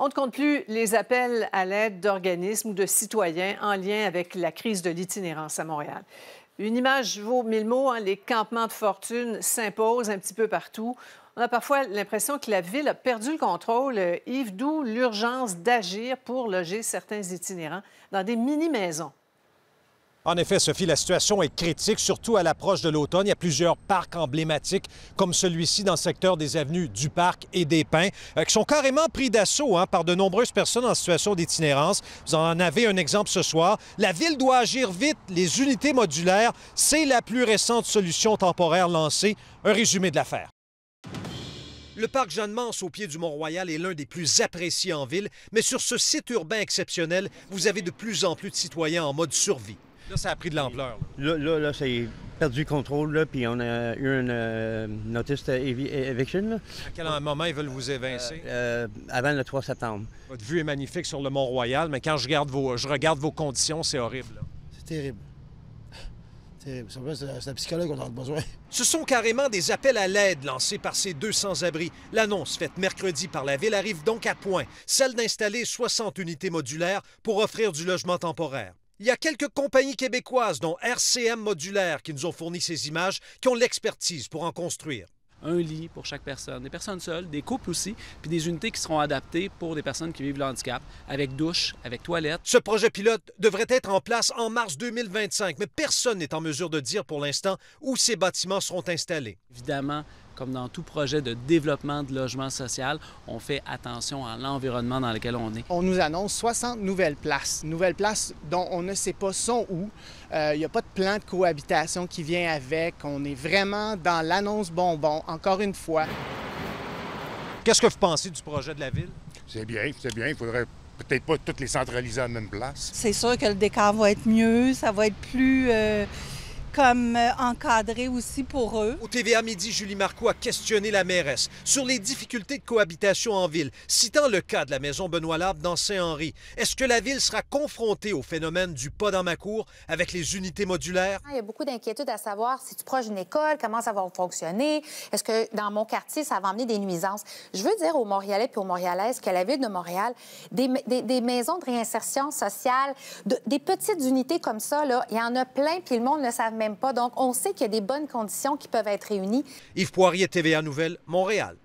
On ne compte plus les appels à l'aide d'organismes ou de citoyens en lien avec la crise de l'itinérance à Montréal. Une image vaut mille mots, hein. les campements de fortune s'imposent un petit peu partout. On a parfois l'impression que la ville a perdu le contrôle, euh, Yves, d'où l'urgence d'agir pour loger certains itinérants dans des mini-maisons en effet, Sophie, la situation est critique, surtout à l'approche de l'automne. Il y a plusieurs parcs emblématiques, comme celui-ci dans le secteur des avenues du Parc et des Pins, euh, qui sont carrément pris d'assaut hein, par de nombreuses personnes en situation d'itinérance. Vous en avez un exemple ce soir. La ville doit agir vite. Les unités modulaires, c'est la plus récente solution temporaire lancée. Un résumé de l'affaire. Le parc Jeanne-Mance au pied du Mont-Royal est l'un des plus appréciés en ville, mais sur ce site urbain exceptionnel, vous avez de plus en plus de citoyens en mode survie. Là, ça a pris de l'ampleur. Là, là, c'est perdu le contrôle, puis on a eu une euh, notice d'éviction. À quel moment ils veulent vous évincer? Euh, euh, avant le 3 septembre. Votre vue est magnifique sur le Mont-Royal, mais quand je regarde vos, conditions, c'est horrible. C'est terrible. C'est un psychologue qu'on a besoin. Ce sont carrément des appels à l'aide lancés par ces 200 abris. L'annonce faite mercredi par la ville arrive donc à point, celle d'installer 60 unités modulaires pour offrir du logement temporaire. Il y a quelques compagnies québécoises, dont RCM Modulaire, qui nous ont fourni ces images, qui ont l'expertise pour en construire un lit pour chaque personne, des personnes seules, des couples aussi, puis des unités qui seront adaptées pour des personnes qui vivent le handicap, avec douche, avec toilette. Ce projet pilote devrait être en place en mars 2025, mais personne n'est en mesure de dire pour l'instant où ces bâtiments seront installés. Évidemment, comme dans tout projet de développement de logement social, on fait attention à l'environnement dans lequel on est. On nous annonce 60 nouvelles places, nouvelles places dont on ne sait pas son où. Il euh, n'y a pas de plan de cohabitation qui vient avec. On est vraiment dans l'annonce bonbon, encore une fois. Qu'est-ce que vous pensez du projet de la ville? C'est bien, c'est bien. Il faudrait peut-être pas toutes les centraliser à la même place. C'est sûr que le décor va être mieux, ça va être plus... Euh, comme euh, encadré aussi pour eux. Au TVA Midi, Julie Marco a questionné la mairesse sur les difficultés de cohabitation en ville, citant le cas de la maison Benoît Labre dans Saint-Henri. Est-ce que la ville sera confrontée au phénomène du pas dans ma cour avec les unités modulaires? Il y a beaucoup d'inquiétudes à savoir si tu proches une école, comment ça va fonctionner, est-ce que dans mon quartier, ça va amener des nuisances. Je veux dire aux Montréalais puis aux Montréalaises que la ville de Montréal, des, des, maisons de réinsertion sociale, des petites unités comme ça, là, il y en a plein, puis le monde ne savent donc, on sait qu'il y a des bonnes conditions qui peuvent être réunies. Yves Poirier, TVA Nouvelle, Montréal.